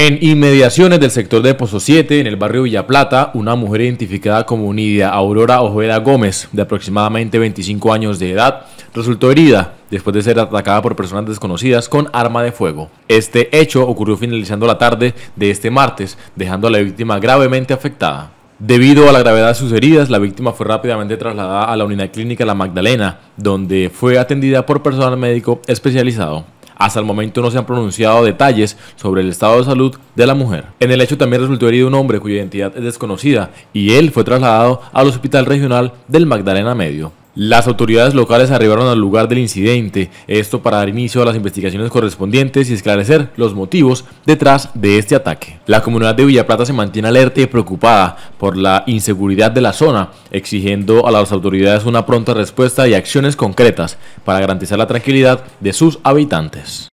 En inmediaciones del sector de Pozo 7, en el barrio Villa Plata, una mujer identificada como Nidia Aurora Ojeda Gómez, de aproximadamente 25 años de edad, resultó herida después de ser atacada por personas desconocidas con arma de fuego. Este hecho ocurrió finalizando la tarde de este martes, dejando a la víctima gravemente afectada. Debido a la gravedad de sus heridas, la víctima fue rápidamente trasladada a la unidad clínica La Magdalena, donde fue atendida por personal médico especializado. Hasta el momento no se han pronunciado detalles sobre el estado de salud de la mujer. En el hecho también resultó herido un hombre cuya identidad es desconocida y él fue trasladado al Hospital Regional del Magdalena Medio. Las autoridades locales arribaron al lugar del incidente, esto para dar inicio a las investigaciones correspondientes y esclarecer los motivos detrás de este ataque. La comunidad de Villa Plata se mantiene alerta y preocupada por la inseguridad de la zona, exigiendo a las autoridades una pronta respuesta y acciones concretas para garantizar la tranquilidad de sus habitantes.